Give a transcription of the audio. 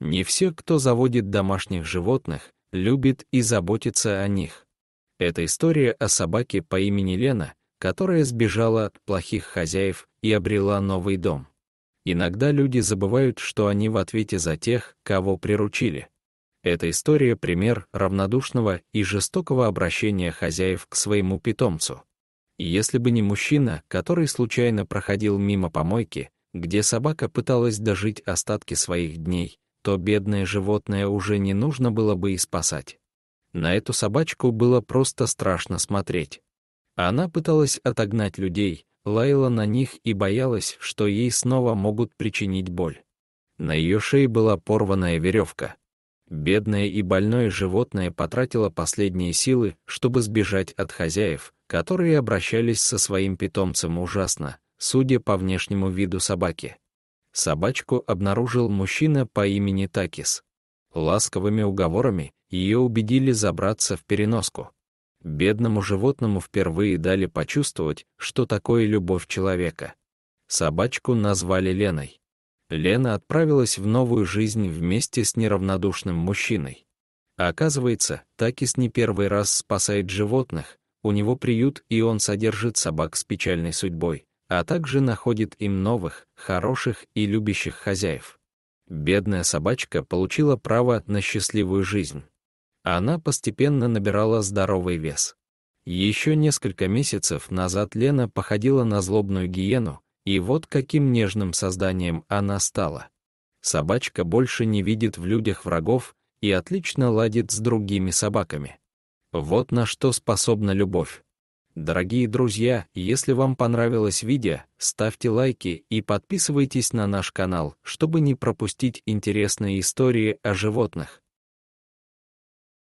Не все, кто заводит домашних животных, любит и заботится о них. Это история о собаке по имени Лена, которая сбежала от плохих хозяев и обрела новый дом. Иногда люди забывают, что они в ответе за тех, кого приручили. Эта история — пример равнодушного и жестокого обращения хозяев к своему питомцу. Если бы не мужчина, который случайно проходил мимо помойки, где собака пыталась дожить остатки своих дней, то бедное животное уже не нужно было бы и спасать. На эту собачку было просто страшно смотреть. Она пыталась отогнать людей, лаяла на них и боялась, что ей снова могут причинить боль. На ее шее была порванная веревка. Бедное и больное животное потратило последние силы, чтобы сбежать от хозяев, которые обращались со своим питомцем ужасно, судя по внешнему виду собаки. Собачку обнаружил мужчина по имени Такис. Ласковыми уговорами ее убедили забраться в переноску. Бедному животному впервые дали почувствовать, что такое любовь человека. Собачку назвали Леной. Лена отправилась в новую жизнь вместе с неравнодушным мужчиной. Оказывается, Такис не первый раз спасает животных, у него приют и он содержит собак с печальной судьбой а также находит им новых, хороших и любящих хозяев. Бедная собачка получила право на счастливую жизнь. Она постепенно набирала здоровый вес. Еще несколько месяцев назад Лена походила на злобную гиену, и вот каким нежным созданием она стала. Собачка больше не видит в людях врагов и отлично ладит с другими собаками. Вот на что способна любовь. Дорогие друзья, если вам понравилось видео, ставьте лайки и подписывайтесь на наш канал, чтобы не пропустить интересные истории о животных.